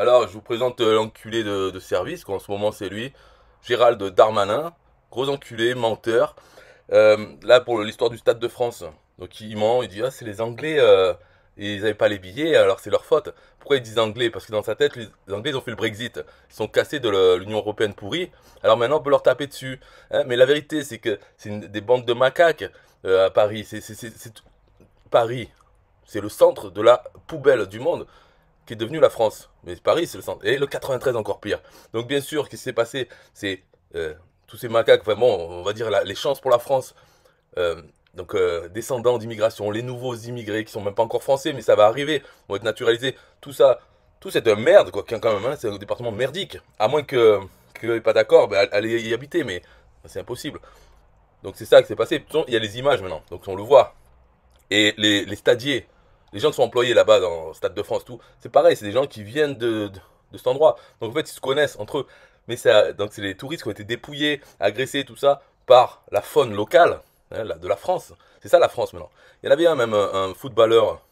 Alors, je vous présente euh, l'enculé de, service, qu'en ce moment c'est lui, Gérald Darmanin, gros enculé, menteur. Euh, là, pour l'histoire du Stade de France, donc il ment, il dit Ah, c'est les Anglais, euh, ils n'avaient pas les billets, alors c'est leur faute. Pourquoi ils disent Anglais Parce que dans sa tête, les Anglais, ont fait le Brexit. Ils sont cassés de l'Union Européenne pourrie, alors maintenant on peut leur taper dessus. Hein. Mais la vérité, c'est que c'est des bandes de macaques à Paris. C'est Paris, c'est le centre de la poubelle du monde qui est devenue la France. Mais Paris, c'est le centre. Et le 93, encore pire. Donc, bien sûr, ce qui s'est passé, c'est euh, tous ces macaques, vraiment on va dire les chances pour la France. Euh, donc, euh, descendants d'immigration, les nouveaux immigrés qui sont même pas encore français, mais ça va arriver, vont être naturalisés. Tout ça, tout c'est un merde, quoi, quand même. Hein, c'est un département merdique. À moins que que pas d'accord, ben, allez y habiter, mais c'est impossible. Donc c'est ça qui s'est passé. Il y a les images maintenant, donc on le voit. Et les, les stadiers, les gens qui sont employés là-bas dans le Stade de France, tout, c'est pareil, c'est des gens qui viennent de, cet endroit. Donc en fait, ils se connaissent entre eux. Mais ça, euh, donc c'est les touristes qui ont été dépouillés, agressés, tout ça, par la faune locale hein, de la France. C'est ça la France maintenant. Il y en avait un même, un, footballeur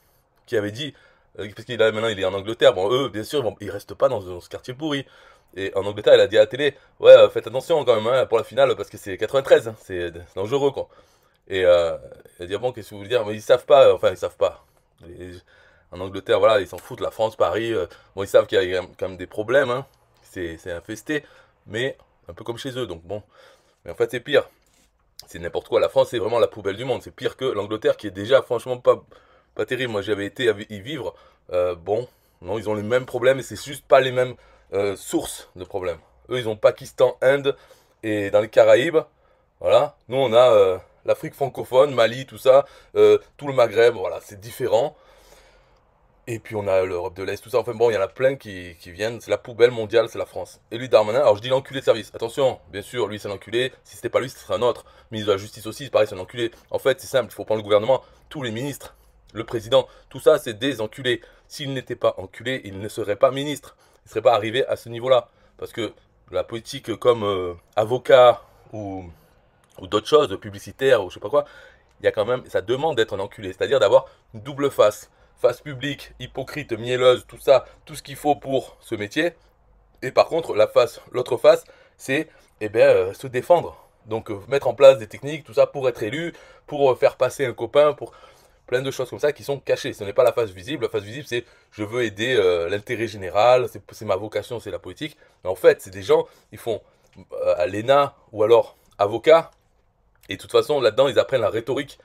qui avait dit, euh, parce qu'il maintenant il est en Angleterre, bon eux, bien sûr, ils ils restent pas dans, ce quartier pourri. Et en Angleterre, il a dit à la télé, ouais, euh, faites attention quand même hein, pour la finale parce que c'est 93, hein, c'est dangereux quoi. Et euh, il a dit, ah bon, qu'est-ce que vous voulez dire Mais ils savent pas, enfin ils savent pas en Angleterre, voilà, ils s'en foutent. La France, Paris, euh, bon, ils savent qu'il y a quand même des problèmes. Hein. C'est infesté, mais un peu comme chez eux. Donc bon, mais en fait, c'est pire. C'est n'importe quoi. La France, c'est vraiment la poubelle du monde. C'est pire que l'Angleterre, qui est déjà franchement pas pas terrible. Moi, j'avais été y vivre. Euh, bon, non, ils ont les mêmes problèmes et c'est juste pas les mêmes euh, sources de problèmes. Eux, ils ont Pakistan, Inde et dans les Caraïbes. Voilà. Nous, on a l'Afrique francophone, Mali, tout ça, euh, tout le Maghreb, voilà, c'est différent. Et puis on a l'Europe de l'Est, tout ça. Enfin bon, il y en a plein qui, viennent. C'est la poubelle mondiale, c'est la France. Et lui, Darmanin, alors je dis l'enculé de service. Attention, bien sûr, lui c'est un enculé. Si c'était pas lui, ce serait un autre. Ministre de la Justice aussi, c'est pareil, c'est un enculé. En fait, c'est simple, il faut prendre le gouvernement, tous les ministres, le président, tout ça, c'est des enculés. S'il n'était pas enculé, il ne serait pas ministre. Il ne serait pas arrivé à ce niveau-là. Parce que la politique comme euh, avocat ou ou d'autres choses, de publicitaires ou je sais pas quoi, il y a quand même, ça demande d'être un enculé, c'est-à-dire d'avoir une double face, face publique, hypocrite, mielleuse, tout ça, tout ce qu'il faut pour ce métier. Et par contre, la face, l'autre face, c'est eh bien euh, se défendre. Donc euh, mettre en place des techniques, tout ça pour être élu, pour euh, faire passer un copain, pour plein de choses comme ça qui sont cachées. Ce n'est pas la face visible. La face visible, c'est je veux aider l'intérêt général, c'est ma vocation, c'est la politique. en fait, c'est des gens, ils font à l'ENA ou alors avocat, et de toute façon, là-dedans, ils apprennent la rhétorique,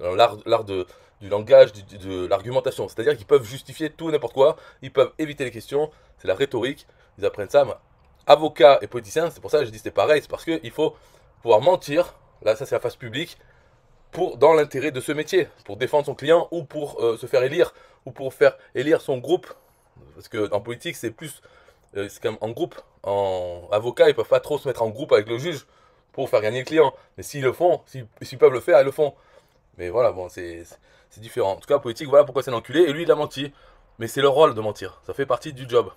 euh, l'art de, du langage, de l'argumentation. C'est-à-dire qu'ils peuvent justifier tout n'importe quoi, ils peuvent éviter les questions, c'est la rhétorique, ils apprennent ça. avocat avocats et politiciens, c'est pour ça que je dis c'est pareil, c'est parce qu'il faut pouvoir mentir, là ça c'est la face publique, pour, dans l'intérêt de ce métier, pour défendre son client ou pour euh, se faire élire, ou pour faire élire son groupe. Parce qu'en politique, c'est plus euh, c'est comme en groupe. En avocat, ils peuvent pas trop se mettre en groupe avec le juge pour faire gagner le client. Mais s'ils le font, s'ils peuvent le faire, ils le font. Mais voilà, bon, c'est différent. En tout cas, politique, voilà pourquoi c'est un enculé. Et lui, il a menti. Mais c'est le rôle de mentir. Ça fait partie du job.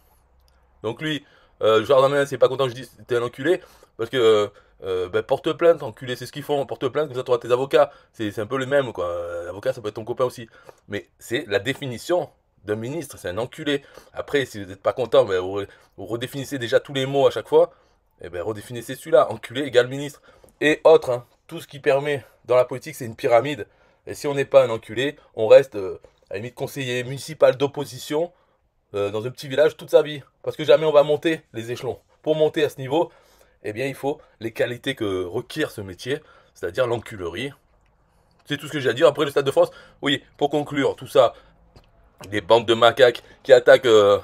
Donc lui, euh, Jordan c'est pas content que je dise t'es un enculé. Parce que euh, ben, porte plainte, enculé, c'est ce qu'ils font. Porte plainte, comme ça, tu tes avocats. C'est un peu le même, quoi. L'avocat, ça peut être ton copain aussi. Mais c'est la définition d'un ministre, c'est un enculé. Après, si vous n'êtes pas content, ben, vous redéfinissez déjà tous les mots à chaque fois eh ben, redéfinissez celui-là. Enculé égale ministre. Et autres. Hein, tout ce qui permet dans la politique, c'est une pyramide. Et si on n'est pas un enculé, on reste euh, à limite conseiller municipal d'opposition euh, dans un petit village toute sa vie. Parce que jamais on va monter les échelons. Pour monter à ce niveau, eh bien, il faut les qualités que requiert ce métier, c'est-à-dire l'enculerie. C'est tout ce que j'ai à dire. Après le Stade de France, oui, pour conclure, tout ça, des bandes de macaques qui attaquent euh,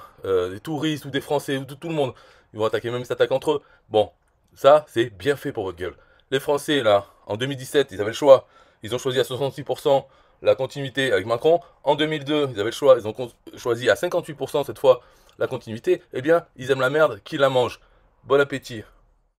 des touristes ou des Français ou tout le monde ils vont attaquer même ils s'attaquent entre eux. Bon, ça, c'est bien fait pour votre gueule. Les Français, là, en 2017, ils avaient le choix. Ils ont choisi à 66% la continuité avec Macron. En 2002, ils avaient le choix. Ils ont choisi à 58% cette fois la continuité. Eh bien, ils aiment la merde. Qui la mange Bon appétit.